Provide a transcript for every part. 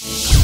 Bye.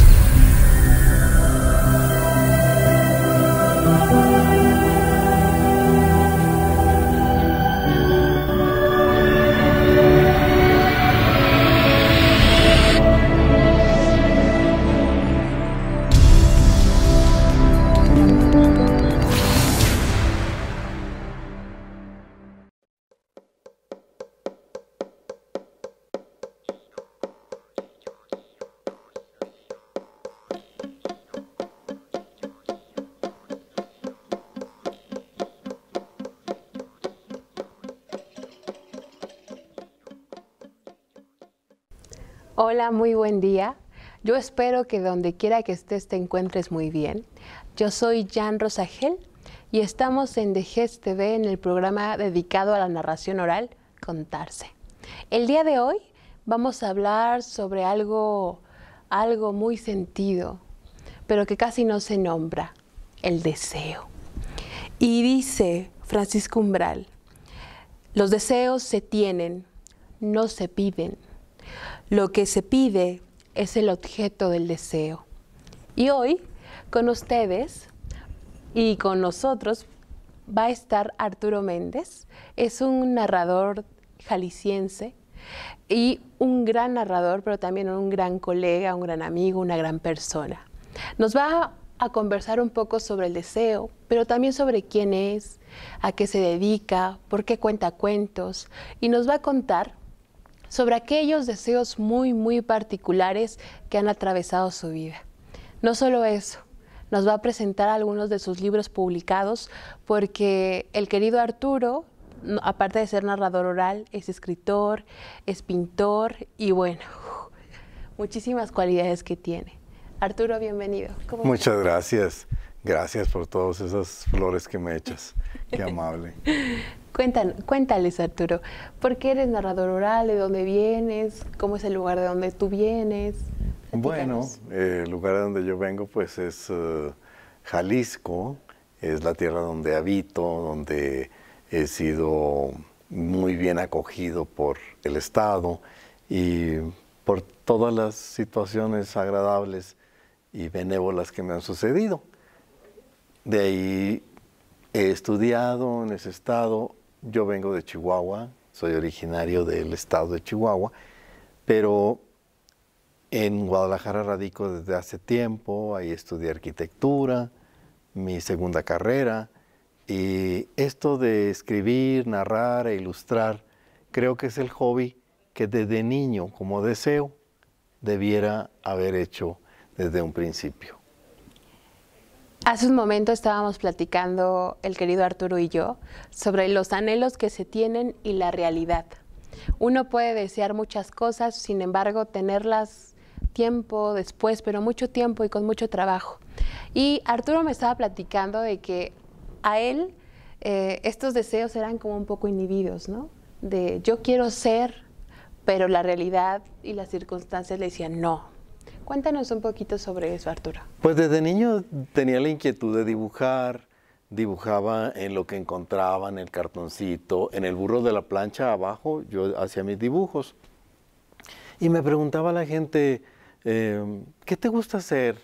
Hola, muy buen día. Yo espero que donde quiera que estés te encuentres muy bien. Yo soy Jan Rosagel y estamos en DGES TV en el programa dedicado a la narración oral, Contarse. El día de hoy vamos a hablar sobre algo, algo muy sentido, pero que casi no se nombra, el deseo. Y dice Francisco Umbral, los deseos se tienen, no se piden. Lo que se pide es el objeto del deseo. Y hoy, con ustedes y con nosotros, va a estar Arturo Méndez. Es un narrador jalisciense y un gran narrador, pero también un gran colega, un gran amigo, una gran persona. Nos va a conversar un poco sobre el deseo, pero también sobre quién es, a qué se dedica, por qué cuenta cuentos y nos va a contar sobre aquellos deseos muy, muy particulares que han atravesado su vida. No solo eso, nos va a presentar algunos de sus libros publicados porque el querido Arturo, aparte de ser narrador oral, es escritor, es pintor y bueno, muchísimas cualidades que tiene. Arturo, bienvenido. Muchas gracias. Gracias por todas esas flores que me echas. Qué amable. cuéntales, Arturo, ¿por qué eres narrador oral? ¿De dónde vienes? ¿Cómo es el lugar de donde tú vienes? Bueno, eh, el lugar de donde yo vengo pues es eh, Jalisco, es la tierra donde habito, donde he sido muy bien acogido por el Estado y por todas las situaciones agradables y benévolas que me han sucedido. De ahí he estudiado en ese estado, yo vengo de Chihuahua, soy originario del estado de Chihuahua, pero en Guadalajara radico desde hace tiempo, ahí estudié arquitectura, mi segunda carrera, y esto de escribir, narrar e ilustrar, creo que es el hobby que desde niño, como deseo, debiera haber hecho desde un principio. Hace un momento estábamos platicando el querido Arturo y yo sobre los anhelos que se tienen y la realidad. Uno puede desear muchas cosas, sin embargo, tenerlas tiempo después, pero mucho tiempo y con mucho trabajo. Y Arturo me estaba platicando de que a él eh, estos deseos eran como un poco inhibidos, ¿no? De yo quiero ser, pero la realidad y las circunstancias le decían no, Cuéntanos un poquito sobre eso, Arturo. Pues desde niño tenía la inquietud de dibujar, dibujaba en lo que encontraba, en el cartoncito, en el burro de la plancha abajo, yo hacía mis dibujos. Y me preguntaba la gente, em, ¿qué te gusta hacer?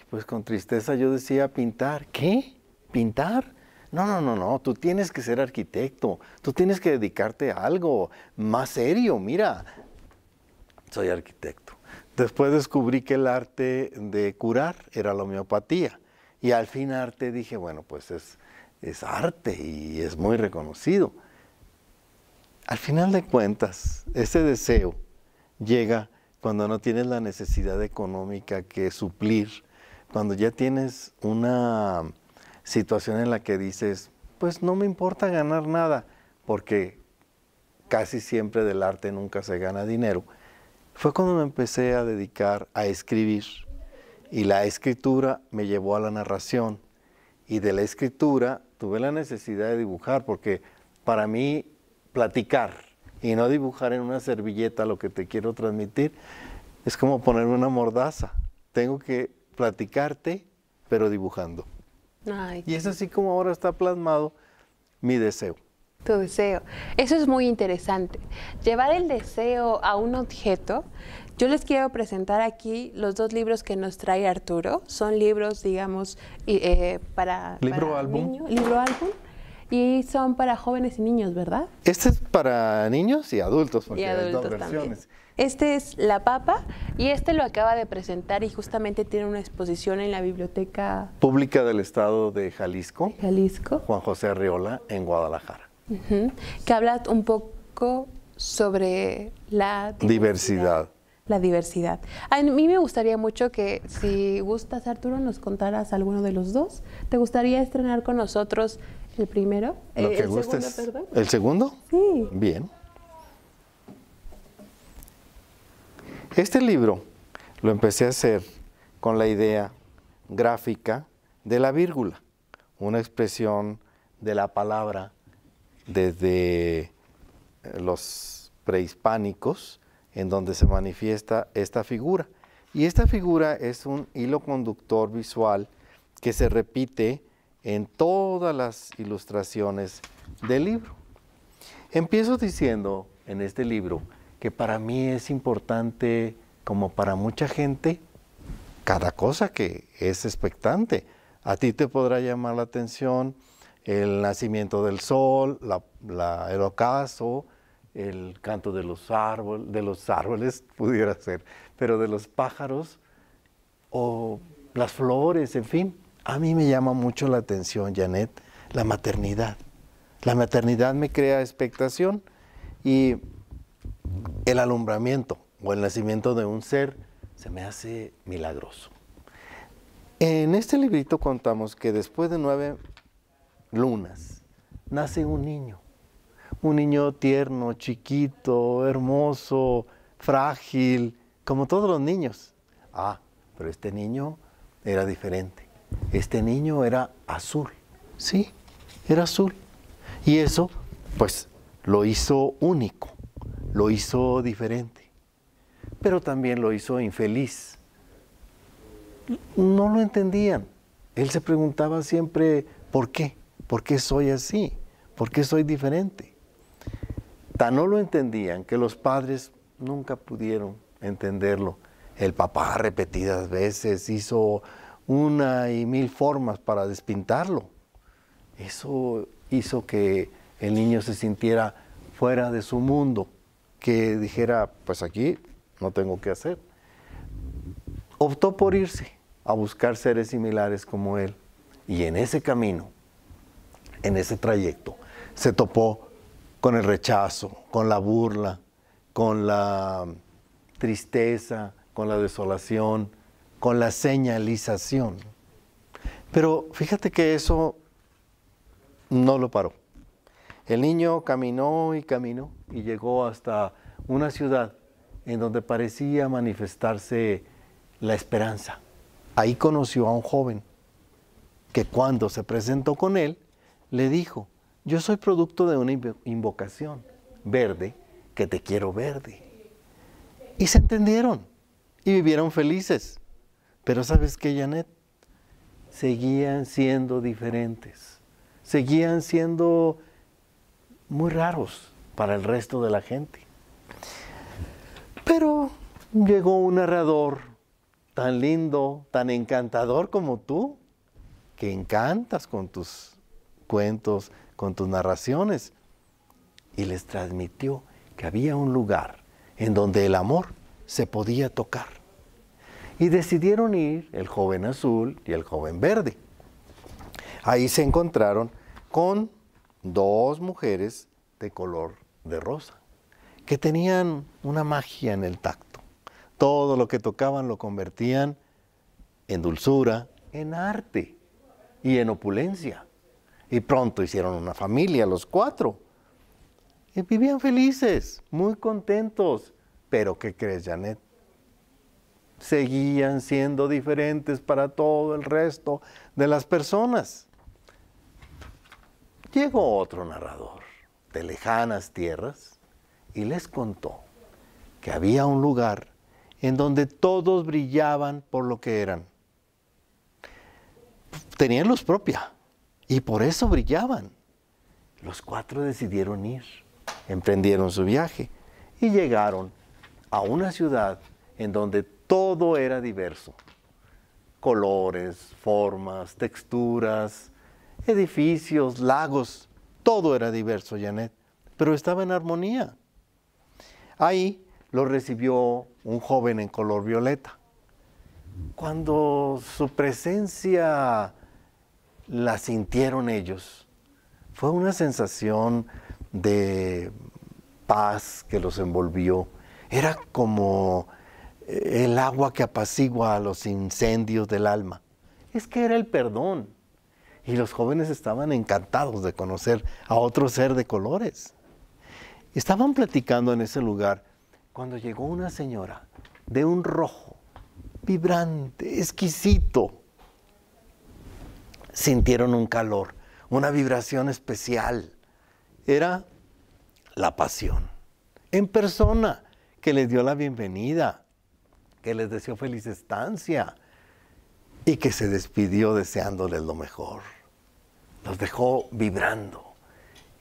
Y pues con tristeza yo decía, pintar. ¿Qué? ¿Pintar? No, no, no, no, tú tienes que ser arquitecto, tú tienes que dedicarte a algo más serio, mira, soy arquitecto. Después descubrí que el arte de curar era la homeopatía. Y al fin arte dije, bueno, pues es, es arte y es muy reconocido. Al final de cuentas, ese deseo llega cuando no tienes la necesidad económica que suplir, cuando ya tienes una situación en la que dices, pues no me importa ganar nada, porque casi siempre del arte nunca se gana dinero. Fue cuando me empecé a dedicar a escribir y la escritura me llevó a la narración y de la escritura tuve la necesidad de dibujar porque para mí platicar y no dibujar en una servilleta lo que te quiero transmitir es como ponerme una mordaza. Tengo que platicarte pero dibujando. y es así como ahora está plasmado mi deseo tu deseo. Eso es muy interesante. Llevar el deseo a un objeto. Yo les quiero presentar aquí los dos libros que nos trae Arturo. Son libros, digamos, eh, para... Libro libro álbum. Y son para jóvenes y niños, ¿verdad? Este es para niños y adultos, porque hay dos versiones. Este es La Papa y este lo acaba de presentar y justamente tiene una exposición en la Biblioteca Pública del Estado de Jalisco. Jalisco. Juan José Arriola en Guadalajara que habla un poco sobre la diversidad. La diversidad. A mí me gustaría mucho que, si gustas, Arturo, nos contaras alguno de los dos. ¿Te gustaría estrenar con nosotros el primero? Lo eh, que el Segundo, ¿El segundo? Sí. Bien. Este libro lo empecé a hacer con la idea gráfica de la vírgula, una expresión de la palabra desde eh, los prehispánicos, en donde se manifiesta esta figura. Y esta figura es un hilo conductor visual que se repite en todas las ilustraciones del libro. Empiezo diciendo en este libro que para mí es importante, como para mucha gente, cada cosa que es expectante. A ti te podrá llamar la atención el nacimiento del sol, la, el ocaso, el canto de los, árboles, de los árboles, pudiera ser, pero de los pájaros o las flores, en fin. A mí me llama mucho la atención, Janet, la maternidad. La maternidad me crea expectación y el alumbramiento o el nacimiento de un ser se me hace milagroso. En este librito contamos que después de nueve lunas, nace un niño. Un niño tierno, chiquito, hermoso, frágil, como todos los niños. Ah, pero este niño era diferente. Este niño era azul, ¿sí? Era azul. Y eso, pues, lo hizo único, lo hizo diferente, pero también lo hizo infeliz. No lo entendían. Él se preguntaba siempre, ¿por qué? ¿Por qué soy así? ¿Por qué soy diferente? Tan no lo entendían que los padres nunca pudieron entenderlo. El papá repetidas veces hizo una y mil formas para despintarlo. Eso hizo que el niño se sintiera fuera de su mundo, que dijera, pues aquí no tengo qué hacer. Optó por irse a buscar seres similares como él. Y en ese camino en ese trayecto. Se topó con el rechazo, con la burla, con la tristeza, con la desolación, con la señalización. Pero fíjate que eso no lo paró. El niño caminó y caminó y llegó hasta una ciudad en donde parecía manifestarse la esperanza. Ahí conoció a un joven que cuando se presentó con él, le dijo, yo soy producto de una invocación verde que te quiero verde. Y se entendieron y vivieron felices. Pero sabes qué, Janet, seguían siendo diferentes, seguían siendo muy raros para el resto de la gente. Pero llegó un narrador tan lindo, tan encantador como tú, que encantas con tus cuentos, con tus narraciones. Y les transmitió que había un lugar en donde el amor se podía tocar. Y decidieron ir el joven azul y el joven verde. Ahí se encontraron con dos mujeres de color de rosa, que tenían una magia en el tacto. Todo lo que tocaban lo convertían en dulzura, en arte y en opulencia. Y pronto hicieron una familia, los cuatro. Y vivían felices, muy contentos. Pero ¿qué crees, Janet? Seguían siendo diferentes para todo el resto de las personas. Llegó otro narrador de lejanas tierras y les contó que había un lugar en donde todos brillaban por lo que eran. Tenían luz propia, y por eso brillaban. Los cuatro decidieron ir, emprendieron su viaje y llegaron a una ciudad en donde todo era diverso. Colores, formas, texturas, edificios, lagos, todo era diverso, Janet, pero estaba en armonía. Ahí lo recibió un joven en color violeta. Cuando su presencia la sintieron ellos. Fue una sensación de paz que los envolvió. Era como eh, el agua que apacigua a los incendios del alma. Es que era el perdón. Y los jóvenes estaban encantados de conocer a otro ser de colores. Estaban platicando en ese lugar cuando llegó una señora de un rojo vibrante, exquisito, sintieron un calor, una vibración especial. Era la pasión en persona que les dio la bienvenida, que les deseó feliz estancia y que se despidió deseándoles lo mejor. Los dejó vibrando.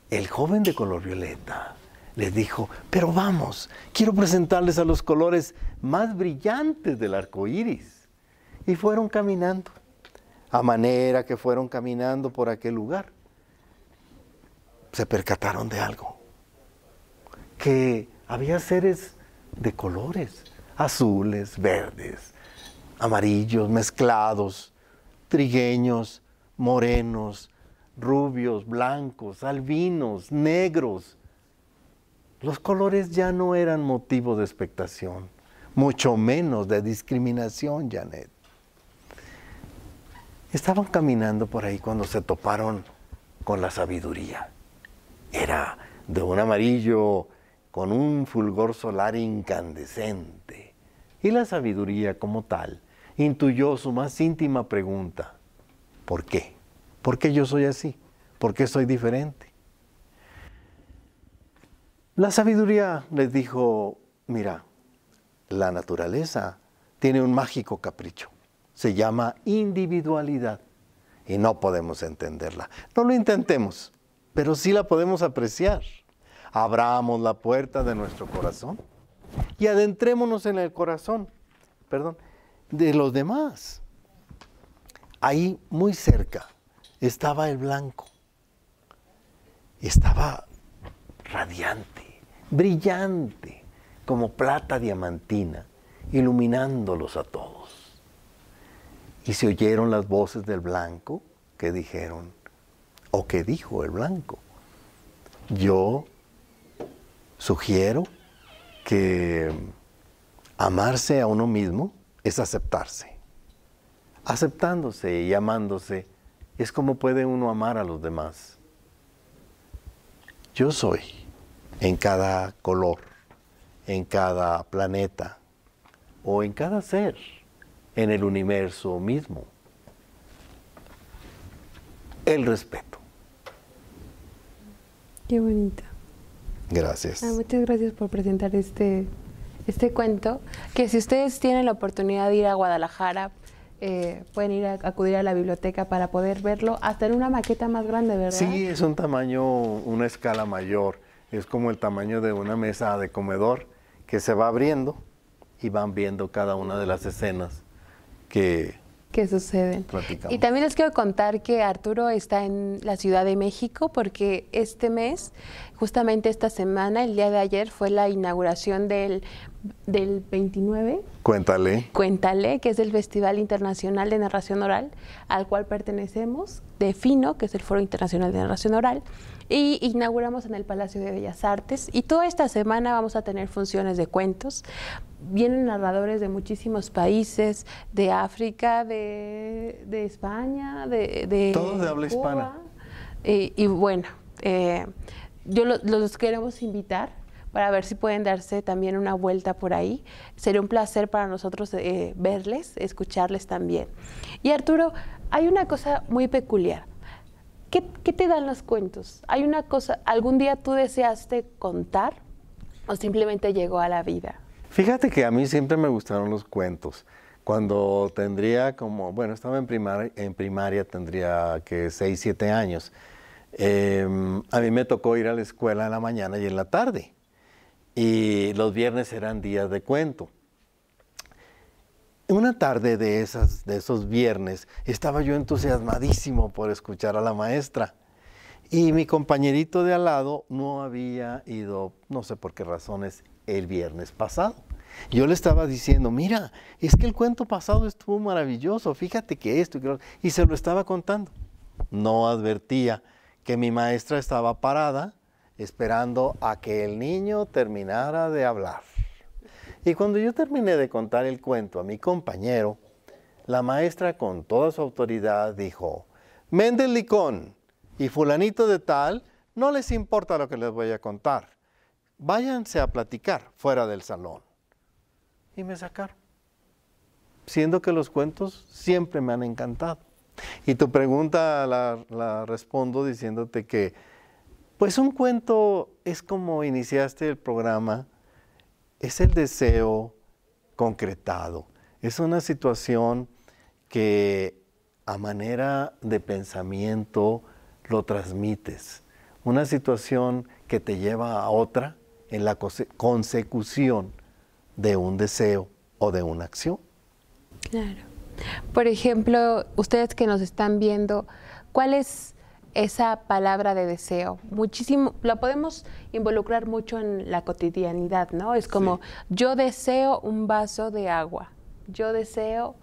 El joven de color violeta les dijo, pero vamos, quiero presentarles a los colores más brillantes del arco iris. Y fueron caminando a manera que fueron caminando por aquel lugar, se percataron de algo, que había seres de colores, azules, verdes, amarillos, mezclados, trigueños, morenos, rubios, blancos, albinos, negros. Los colores ya no eran motivo de expectación, mucho menos de discriminación, Janet. Estaban caminando por ahí cuando se toparon con la sabiduría. Era de un amarillo con un fulgor solar incandescente. Y la sabiduría como tal intuyó su más íntima pregunta. ¿Por qué? ¿Por qué yo soy así? ¿Por qué soy diferente? La sabiduría les dijo, mira, la naturaleza tiene un mágico capricho se llama individualidad y no podemos entenderla. No lo intentemos, pero sí la podemos apreciar. Abramos la puerta de nuestro corazón y adentrémonos en el corazón, perdón, de los demás. Ahí muy cerca estaba el blanco. Estaba radiante, brillante, como plata diamantina, iluminándolos a todos. Y se oyeron las voces del blanco que dijeron, o que dijo el blanco. Yo sugiero que amarse a uno mismo es aceptarse. Aceptándose y amándose es como puede uno amar a los demás. Yo soy en cada color, en cada planeta o en cada ser en el universo mismo. El respeto. Qué bonito. Gracias. Ah, muchas gracias por presentar este, este cuento. Que si ustedes tienen la oportunidad de ir a Guadalajara, eh, pueden ir a acudir a la biblioteca para poder verlo hasta en una maqueta más grande, ¿verdad? Sí, es un tamaño, una escala mayor. Es como el tamaño de una mesa de comedor que se va abriendo y van viendo cada una de las escenas que suceden. Y también les quiero contar que Arturo está en la Ciudad de México porque este mes, justamente esta semana, el día de ayer, fue la inauguración del, del 29. Cuéntale. Cuéntale, que es el Festival Internacional de Narración Oral, al cual pertenecemos, de FINO, que es el Foro Internacional de Narración Oral. Y inauguramos en el Palacio de Bellas Artes. Y toda esta semana vamos a tener funciones de cuentos. Vienen narradores de muchísimos países, de África, de, España, de, de, Todos de habla hispana. Y, bueno, eh, yo los queremos invitar para ver si pueden darse también una vuelta por ahí. Sería un placer para nosotros eh, verles, escucharles también. Y Arturo, hay una cosa muy peculiar. ¿Qué, te dan los cuentos? ¿Hay una cosa, algún día tú deseaste contar o simplemente llegó a la vida? Fíjate que a mí siempre me gustaron los cuentos. Cuando tendría como, bueno, estaba en primaria, en primaria tendría que 6, 7 años. Em, a mí me tocó ir a la escuela en la mañana y en la tarde. Y los viernes eran días de cuento. Una tarde de, esas, de esos viernes estaba yo entusiasmadísimo por escuchar a la maestra. Y mi compañerito de al lado no había ido, no sé por qué razones, el viernes pasado. Yo le estaba diciendo, mira, es que el cuento pasado estuvo maravilloso, fíjate que esto y Y se lo estaba contando. No advertía que mi maestra estaba parada esperando a que el niño terminara de hablar. Y cuando yo terminé de contar el cuento a mi compañero, la maestra con toda su autoridad dijo, licón y fulanito de tal, no les importa lo que les voy a contar. Váyanse a platicar fuera del salón. Y me sacaron. Siendo que los cuentos siempre me han encantado. Y tu pregunta la respondo diciéndote que, pues un cuento es como iniciaste el programa, es el deseo concretado. Es una situación que a manera de pensamiento lo transmites. Una situación que te lleva a otra en la consecución de un deseo o de una acción. Claro. Por ejemplo, ustedes que nos están viendo, ¿cuál es esa palabra de deseo. Muchísimo, la podemos involucrar mucho en la cotidianidad, ¿no? Es como yo deseo un vaso de agua, yo deseo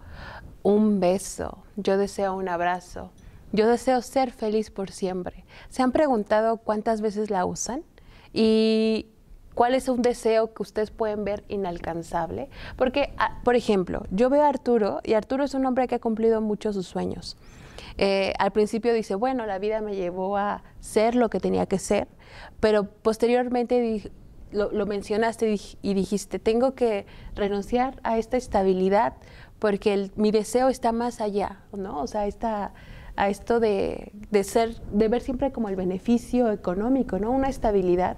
un beso, yo deseo un abrazo, yo deseo ser feliz por siempre. ¿Se han preguntado cuántas veces la usan? Y cuál es un deseo que ustedes pueden ver inalcanzable. Porque, ah, por ejemplo, yo veo a Arturo y Arturo es un hombre que ha cumplido muchos sus sueños. Eh, al principio dice, bueno, la vida me llevó a ser lo que tenía que ser, pero posteriormente lo, mencionaste y dijiste, tengo que renunciar a esta estabilidad porque mi deseo está más allá, ¿no? O sea, a esto de, ser, de ver siempre como el beneficio económico, ¿no? Una estabilidad.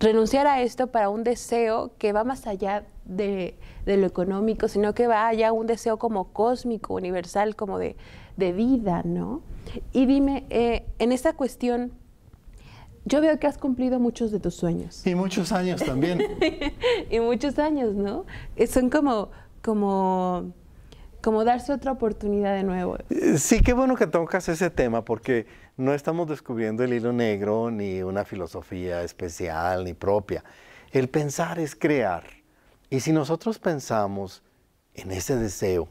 Renunciar a esto para un deseo que va más allá de, lo económico, sino que va vaya un deseo como cósmico, universal, como de, vida, ¿no? Y dime, eh, en esta cuestión, yo veo que has cumplido muchos de tus sueños. Y muchos años también. y muchos años, ¿no? Eh, son como, como, como darse otra oportunidad de nuevo. Eh, sí, qué bueno que tocas ese tema, porque no estamos descubriendo el hilo negro, ni una filosofía especial, ni propia. El pensar es crear. Y si nosotros pensamos en ese deseo,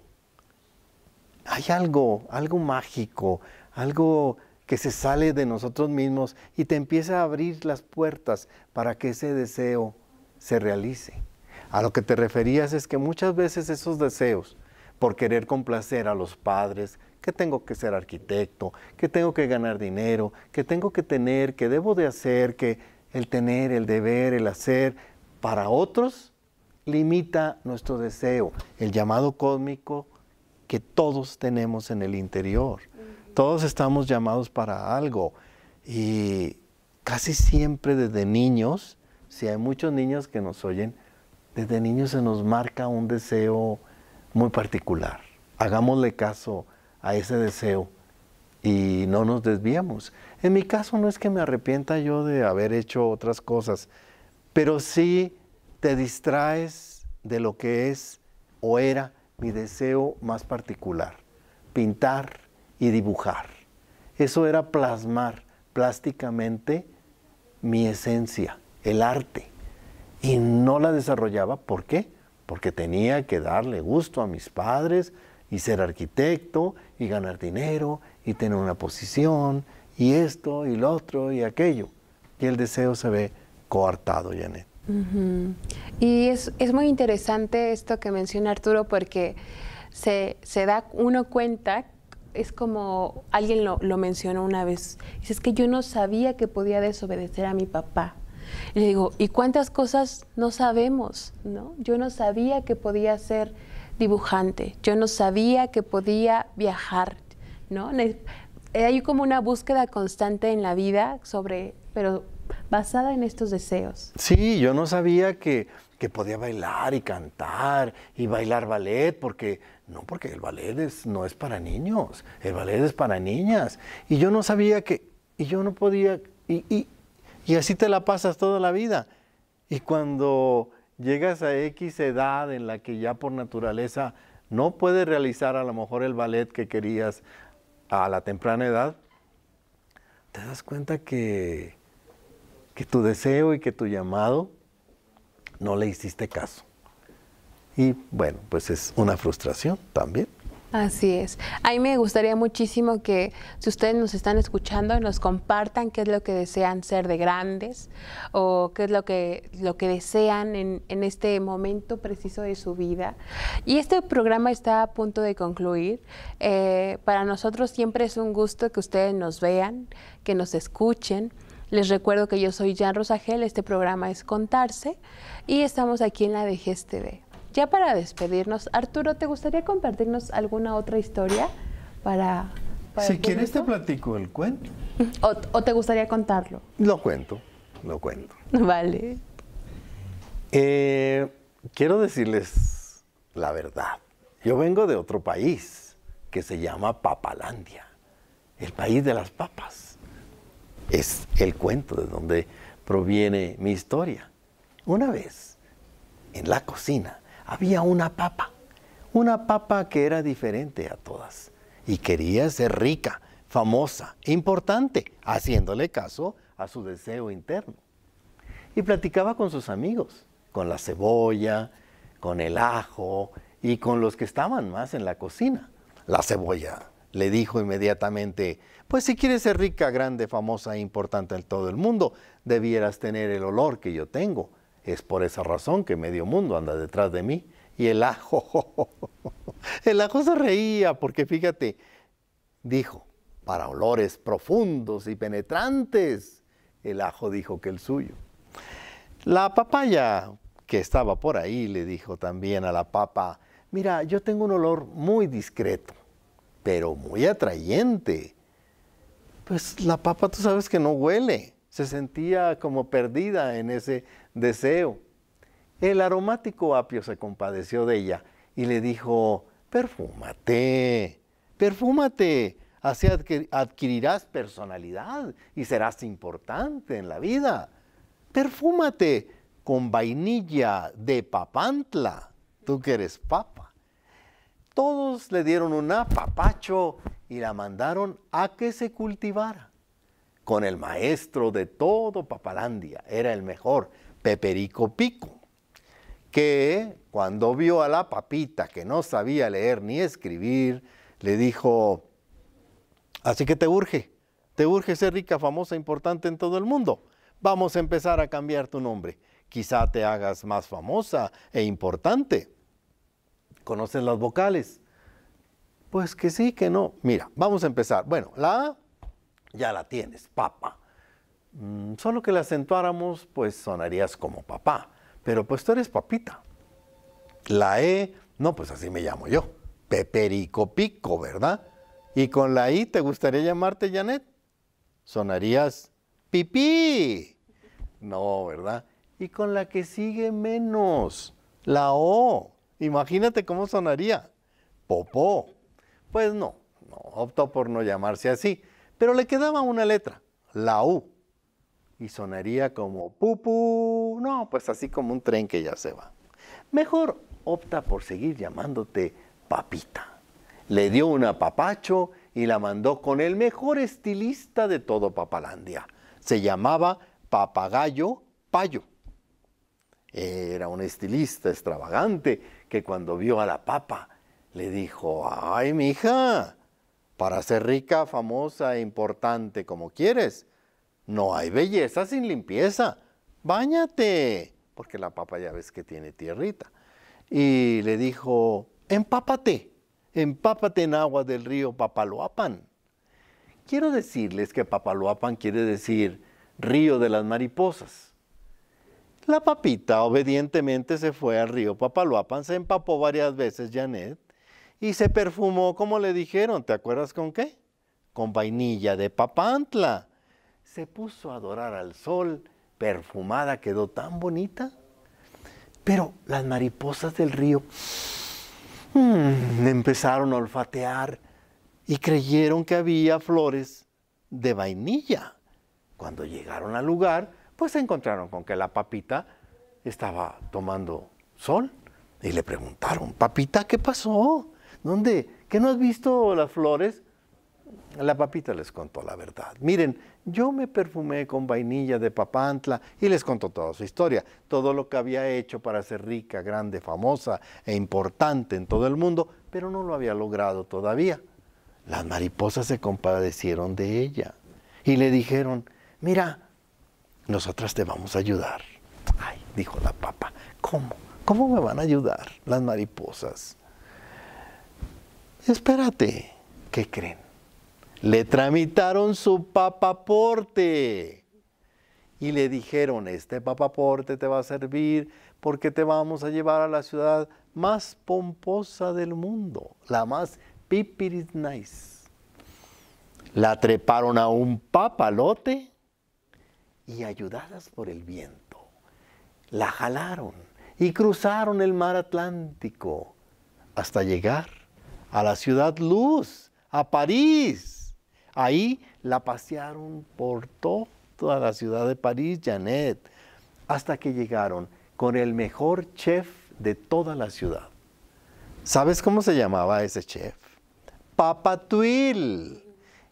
hay algo, algo mágico, algo que se sale de nosotros mismos y te empieza a abrir las puertas para que ese deseo se realice. A lo que te referías es que muchas veces esos deseos, por querer complacer a los padres, que tengo que ser arquitecto, que tengo que ganar dinero, que tengo que tener, que debo de hacer, que el tener, el deber, el hacer, para otros limita nuestro deseo, el llamado cósmico que todos tenemos en el interior. Todos estamos llamados para algo y casi siempre desde niños, si hay muchos niños que nos oyen, desde niños se nos marca un deseo muy particular. Hagámosle caso a ese deseo y no nos desviamos. En mi caso no es que me arrepienta yo de haber hecho otras cosas, pero sí te distraes de lo que es o era mi deseo más particular, pintar y dibujar. Eso era plasmar plásticamente mi esencia, el arte. Y no la desarrollaba, ¿por qué? Porque tenía que darle gusto a mis padres y ser arquitecto y ganar dinero y tener una posición y esto y lo otro y aquello. Y el deseo se ve coartado, Janet. Y es, muy interesante esto que menciona Arturo porque se, da uno cuenta, es como alguien lo, mencionó una vez, dice, es que yo no sabía que podía desobedecer a mi papá. Y le digo, ¿y cuántas cosas no sabemos? ¿no? Yo no sabía que podía ser dibujante, yo no sabía que podía viajar. ¿no? Hay como una búsqueda constante en la vida sobre, pero basada en estos deseos. Sí, yo no sabía que, que podía bailar y cantar y bailar ballet, porque no, porque el ballet es, no es para niños, el ballet es para niñas. Y yo no sabía que, y yo no podía, y, y, y así te la pasas toda la vida. Y cuando llegas a X edad en la que ya por naturaleza no puedes realizar a lo mejor el ballet que querías a la temprana edad, te das cuenta que, que tu deseo y que tu llamado no le hiciste caso. Y bueno, pues es una frustración también. Así es. A mí me gustaría muchísimo que si ustedes nos están escuchando, nos compartan qué es lo que desean ser de grandes o qué es lo que, lo que desean en, este momento preciso de su vida. Y este programa está a punto de concluir. Eh, para nosotros siempre es un gusto que ustedes nos vean, que nos escuchen. Les recuerdo que yo soy Jan Rosagel, este programa es Contarse y estamos aquí en la DGSTV. Ya para despedirnos, Arturo, ¿te gustaría compartirnos alguna otra historia para... para si quieres te platico el cuento. O, te gustaría contarlo? Lo cuento, lo cuento. Vale. Eh, quiero decirles la verdad. Yo vengo de otro país que se llama Papalandia, el país de las papas es el cuento de donde proviene mi historia. Una vez, en la cocina, había una papa, una papa que era diferente a todas y quería ser rica, famosa, importante, haciéndole caso a su deseo interno. Y platicaba con sus amigos, con la cebolla, con el ajo y con los que estaban más en la cocina. La cebolla le dijo inmediatamente, pues si quieres ser rica, grande, famosa e importante en todo el mundo, debieras tener el olor que yo tengo. Es por esa razón que medio mundo anda detrás de mí. Y el ajo, el ajo se reía porque fíjate, dijo, para olores profundos y penetrantes, el ajo dijo que el suyo. La papaya que estaba por ahí le dijo también a la papa, mira, yo tengo un olor muy discreto pero muy atrayente. Pues la papa tú sabes que no huele, se sentía como perdida en ese deseo. El aromático apio se compadeció de ella y le dijo, perfúmate, perfúmate, así adquirirás personalidad y serás importante en la vida. Perfúmate con vainilla de papantla, tú que eres papa todos le dieron una apapacho y la mandaron a que se cultivara. Con el maestro de todo Papalandia, era el mejor, Peperico Pico, que cuando vio a la papita que no sabía leer ni escribir, le dijo, así que te urge, te urge ser rica, famosa, importante en todo el mundo. Vamos a empezar a cambiar tu nombre. Quizá te hagas más famosa e importante. ¿Conocen las vocales? Pues que sí, que no. Mira, vamos a empezar. Bueno, la A ya la tienes, papa. Mm, solo que la acentuáramos, pues sonarías como papá. Pero pues tú eres papita. La E, no, pues así me llamo yo. Peperico pico, ¿verdad? Y con la I, ¿te gustaría llamarte Janet? Sonarías pipí. No, ¿verdad? Y con la que sigue menos, la O. Imagínate cómo sonaría. Popó. Pues no, no, optó por no llamarse así, pero le quedaba una letra, la U, y sonaría como pupú. no, pues así como un tren que ya se va. Mejor opta por seguir llamándote papita. Le dio una papacho y la mandó con el mejor estilista de todo Papalandia. Se llamaba Papagayo Payo. Era un estilista extravagante que cuando vio a la papa le dijo, ay, mija, para ser rica, famosa e importante como quieres, no hay belleza sin limpieza. Báñate, porque la papa ya ves que tiene tierrita. Y le dijo, empápate, empápate en agua del río Papaloapan. Quiero decirles que Papaloapan quiere decir río de las mariposas. La papita obedientemente se fue al río Papaloapan, se empapó varias veces Janet y se perfumó como le dijeron, ¿te acuerdas con qué? Con vainilla de papantla. Se puso a adorar al sol, perfumada quedó tan bonita. Pero las mariposas del río mm, empezaron a olfatear y creyeron que había flores de vainilla. Cuando llegaron al lugar, pues se encontraron con que la papita estaba tomando sol y le preguntaron, papita, ¿qué pasó? ¿Dónde? ¿Qué no has visto las flores? La papita les contó la verdad. Miren, yo me perfumé con vainilla de papantla y les contó toda su historia, todo lo que había hecho para ser rica, grande, famosa e importante en todo el mundo, pero no lo había logrado todavía. Las mariposas se compadecieron de ella y le dijeron, mira, nosotras te vamos a ayudar. Ay, dijo la papa, ¿cómo? ¿Cómo me van a ayudar las mariposas? Espérate, ¿qué creen? Le tramitaron su papaporte y le dijeron, este papaporte te va a servir porque te vamos a llevar a la ciudad más pomposa del mundo, la más pipiris nice. La treparon a un papalote y ayudadas por el viento, la jalaron y cruzaron el mar Atlántico hasta llegar a la ciudad Luz, a París. Ahí la pasearon por toda la ciudad de París, Janet, hasta que llegaron con el mejor chef de toda la ciudad. ¿Sabes cómo se llamaba ese chef? Papatuil.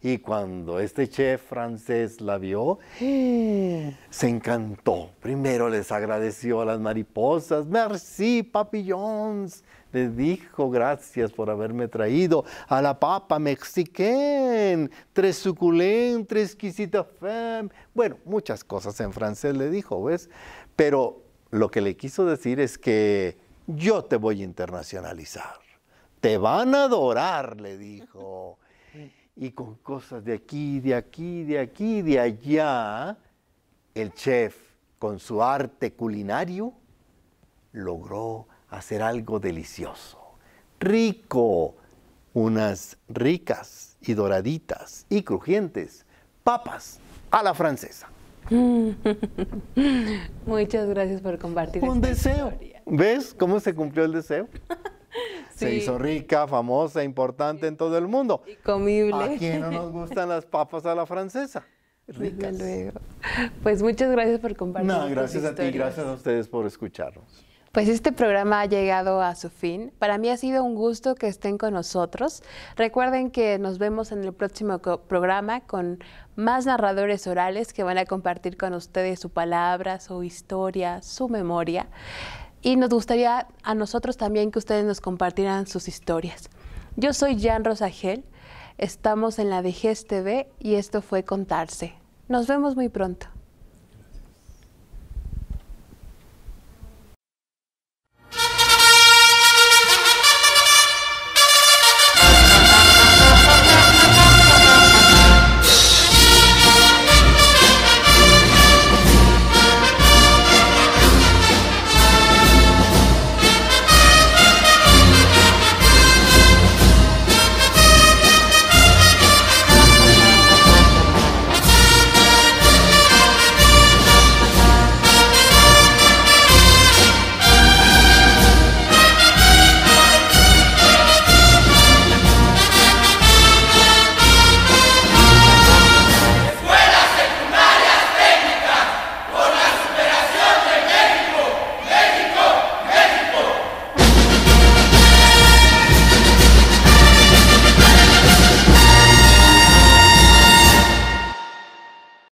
Y cuando este chef francés la vio, se encantó. Primero les agradeció a las mariposas. Merci, papillons. Les dijo, gracias por haberme traído a la papa mexicana. Tres suculentes, tres exquisita Bueno, muchas cosas en francés le dijo, ¿ves? Pero lo que le quiso decir es que yo te voy a internacionalizar. Te van a adorar, le dijo y con cosas de aquí, de aquí, de aquí, de allá, el chef con su arte culinario logró hacer algo delicioso, rico, unas ricas y doraditas y crujientes papas a la francesa. Muchas gracias por compartir. Un deseo. ¿Ves cómo se cumplió el deseo? Se hizo rica, famosa, importante en todo el mundo. Y comible. ¿A quién no nos gustan las papas a la francesa? Ricas. Luego. Pues muchas gracias por compartir. No, gracias a ti, gracias a ustedes por escucharnos. Pues este programa ha llegado a su fin. Para mí ha sido un gusto que estén con nosotros. Recuerden que nos vemos en el próximo programa con más narradores orales que van a compartir con ustedes su palabra, su historia, su memoria y nos gustaría a nosotros también que ustedes nos compartieran sus historias. Yo soy Jan Rosagel, estamos en la GES TV y esto fue Contarse. Nos vemos muy pronto.